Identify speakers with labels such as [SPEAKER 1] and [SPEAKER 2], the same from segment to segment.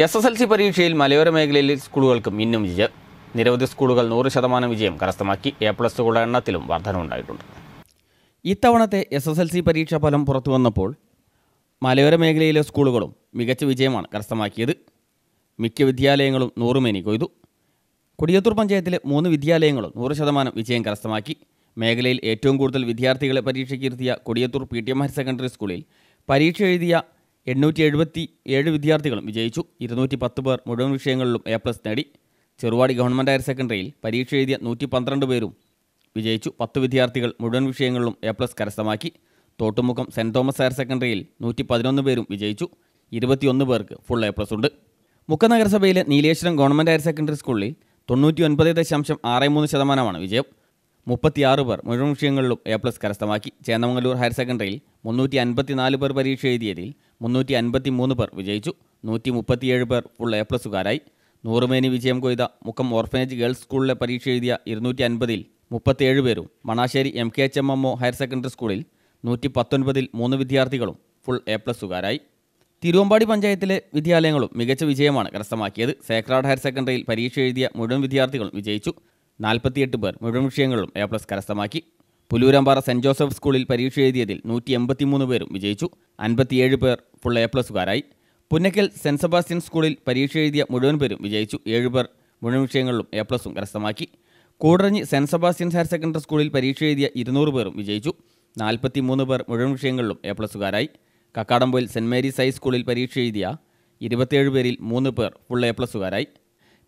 [SPEAKER 1] S S L C പരീക്ഷയിൽ മലയോര മേഖലയിലെ സ്കൂളുകൾക്കും ഇന്നും വിജയം നിരവധി സ്കൂളുകൾ നൂറ് ശതമാനം വിജയം കരസ്ഥമാക്കി എ പ്ലസ് സ്കൂളുടെ എണ്ണത്തിലും വർധനമുണ്ടായിട്ടുണ്ട് ഇത്തവണത്തെ എസ് എസ് എൽ സി പരീക്ഷാ ഫലം പുറത്തു വന്നപ്പോൾ മലയോര മേഖലയിലെ സ്കൂളുകളും മികച്ച വിജയമാണ് കരസ്ഥമാക്കിയത് മിക്ക വിദ്യാലയങ്ങളും നൂറുമേനി കൊയ്തു കൊടിയത്തൂർ പഞ്ചായത്തിലെ മൂന്ന് വിദ്യാലയങ്ങളും നൂറ് ശതമാനം വിജയം കരസ്ഥമാക്കി മേഖലയിൽ ഏറ്റവും കൂടുതൽ വിദ്യാർത്ഥികളെ പരീക്ഷയ്ക്കിരുത്തിയ Kodiyathur P T M higher secondary സ്കൂളിൽ പരീക്ഷ എഴുതിയ എണ്ണൂറ്റി എഴുപത്തി ഏഴ് വിദ്യാർത്ഥികളും വിജയിച്ചു ഇരുന്നൂറ്റി പത്ത് പേർ മുഴുവൻ വിഷയങ്ങളിലും എ പ്ലസ് നേടി ചെറുവാടി ഗവൺമെൻറ് ഹയർ സെക്കൻഡറിയിൽ പരീക്ഷ എഴുതിയ നൂറ്റി പന്ത്രണ്ട് പേരും വിജയിച്ചു പത്ത് വിദ്യാർത്ഥികൾ മുഴുവൻ വിഷയങ്ങളിലും എ പ്ലസ് കരസ്ഥമാക്കി തോട്ടുമുഖം സെൻറ് തോമസ് ഹയർ സെക്കൻഡറിയിൽ നൂറ്റി പതിനൊന്ന് പേരും വിജയിച്ചു ഇരുപത്തിയൊന്ന് പേർക്ക് ഫുൾ എ പ്ലസ് ഉണ്ട് മുക്ക നഗരസഭയിലെ നീലേശ്വരം ഗവൺമെൻറ് ഹയർ സെക്കൻഡറി സ്കൂളിൽ തൊണ്ണൂറ്റി ഒൻപത് ദശാംശം ആറ് മൂന്ന് ശതമാനമാണ് വിജയം മുപ്പത്തിയാറ് പേർ മുഴുവൻ വിഷയങ്ങളിലും എ പ്ലസ് കരസ്ഥമാക്കി ചേന്നമംഗലൂർ ഹയർ സെക്കൻഡറിയിൽ മുന്നൂറ്റി അൻപത്തി നാല് പേർ പരീക്ഷ എഴുതിയതിൽ മുന്നൂറ്റി അൻപത്തി മൂന്ന് പേർ വിജയിച്ചു നൂറ്റി മുപ്പത്തിയേഴ് പേർ ഫുൾ എ പ്ലസുകാരായി നൂറുമേനി വിജയം കൊയ്ത മുക്കം ഓർഫനേജ് ഗേൾസ് സ്കൂളിലെ പരീക്ഷ എഴുതിയ ഇരുന്നൂറ്റി അൻപതിൽ മുപ്പത്തിയേഴ് പേരും Manassery M K H M M O higher secondary സ്കൂളിൽ നൂറ്റി പത്തൊൻപതിൽ മൂന്ന് വിദ്യാർത്ഥികളും ഫുൾ എ പ്ലസുകാരായി തിരുവമ്പാടി പഞ്ചായത്തിലെ വിദ്യാലയങ്ങളും മികച്ച വിജയമാണ് കരസ്ഥമാക്കിയത് സേക്രാഡ് ഹയർ സെക്കൻഡറിയിൽ പരീക്ഷ എഴുതിയ മുഴുവൻ വിദ്യാർത്ഥികളും വിജയിച്ചു നാൽപ്പത്തിയെട്ട് പേർ മുഴുവൻ വിഷയങ്ങളിലും എ പ്ലസ് കരസ്ഥമാക്കി പുലൂരാമ്പാറ സെൻറ്റ് ജോസഫ് സ്കൂളിൽ പരീക്ഷ എഴുതിയതിൽ നൂറ്റി എൺപത്തിമൂന്ന് പേരും വിജയിച്ചു അൻപത്തിയേഴ് പേർ ഫുൾ എ പ്ലസുകാരായി പുന്നക്കൽ സെൻറ്റ് സെബാസ്റ്റ്യൻ സ്കൂളിൽ പരീക്ഷ എഴുതിയ മുഴുവൻ പേരും വിജയിച്ചു പേർ മുഴുവൻ വിഷയങ്ങളിലും എ പ്ലസും കരസ്ഥമാക്കി Koodaranhi saint Sebastian higher secondary സ്കൂളിൽ പരീക്ഷ എഴുതിയ ഇരുന്നൂറ് പേരും വിജയിച്ചു മൂന്ന് പേർ മുഴുവൻ വിഷയങ്ങളിലും എ പ്ലസുകാരായി കക്കാടംപോയിൽ സെൻറ്റ് മേരീസ് ഹൈ സ്കൂളിൽ പരീക്ഷ എഴുതിയ ഇരുപത്തിയേഴ് പേരിൽ മൂന്ന് പേർ ഫുൾ എ പ്ലസുകാരായി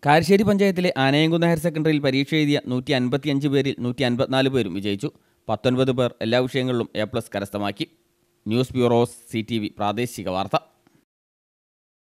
[SPEAKER 1] കാരശ്ശേരി പഞ്ചായത്തിലെ ആനയംകുന്ന ഹയർ സെക്കൻഡറിയിൽ പരീക്ഷ എഴുതിയ നൂറ്റി അൻപത്തിയഞ്ച് പേരിൽ നൂറ്റി അൻപത്തിനാല് പേരും വിജയിച്ചു പത്തൊൻപത് പേർ എല്ലാ വിഷയങ്ങളിലും എ പ്ലസ് കരസ്ഥമാക്കി ന്യൂസ് ബ്യൂറോസ് സി പ്രാദേശിക വാർത്ത